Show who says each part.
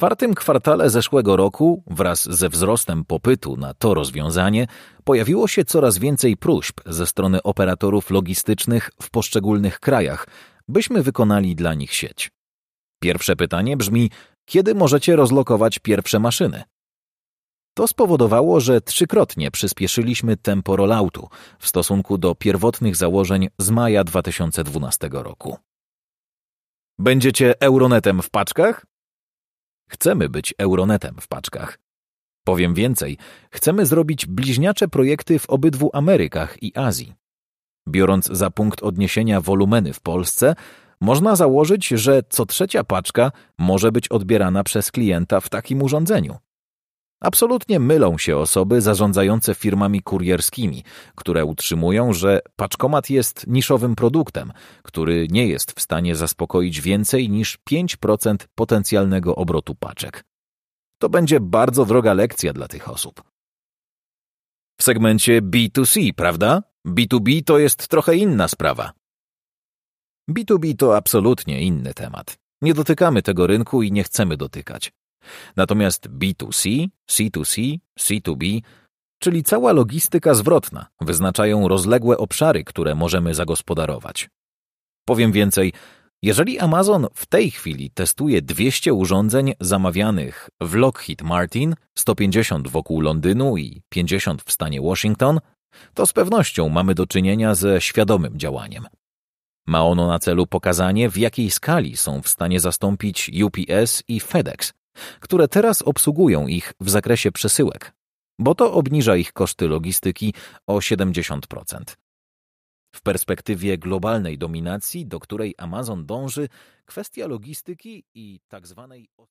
Speaker 1: czwartym kwartale zeszłego roku, wraz ze wzrostem popytu na to rozwiązanie, pojawiło się coraz więcej próśb ze strony operatorów logistycznych w poszczególnych krajach, byśmy wykonali dla nich sieć. Pierwsze pytanie brzmi: kiedy możecie rozlokować pierwsze maszyny? To spowodowało, że trzykrotnie przyspieszyliśmy tempo rolloutu w stosunku do pierwotnych założeń z maja 2012 roku. Będziecie euronetem w paczkach? Chcemy być Euronetem w paczkach. Powiem więcej, chcemy zrobić bliźniacze projekty w obydwu Amerykach i Azji. Biorąc za punkt odniesienia wolumeny w Polsce, można założyć, że co trzecia paczka może być odbierana przez klienta w takim urządzeniu. Absolutnie mylą się osoby zarządzające firmami kurierskimi, które utrzymują, że paczkomat jest niszowym produktem, który nie jest w stanie zaspokoić więcej niż 5% potencjalnego obrotu paczek. To będzie bardzo droga lekcja dla tych osób. W segmencie B2C, prawda? B2B to jest trochę inna sprawa. B2B to absolutnie inny temat. Nie dotykamy tego rynku i nie chcemy dotykać. Natomiast B2C, C2C, C2B, czyli cała logistyka zwrotna, wyznaczają rozległe obszary, które możemy zagospodarować. Powiem więcej, jeżeli Amazon w tej chwili testuje 200 urządzeń zamawianych w Lockheed Martin, 150 wokół Londynu i 50 w stanie Washington, to z pewnością mamy do czynienia ze świadomym działaniem. Ma ono na celu pokazanie, w jakiej skali są w stanie zastąpić UPS i FedEx, które teraz obsługują ich w zakresie przesyłek, bo to obniża ich koszty logistyki o 70%. W perspektywie globalnej dominacji, do której Amazon dąży, kwestia logistyki i tzw. Tak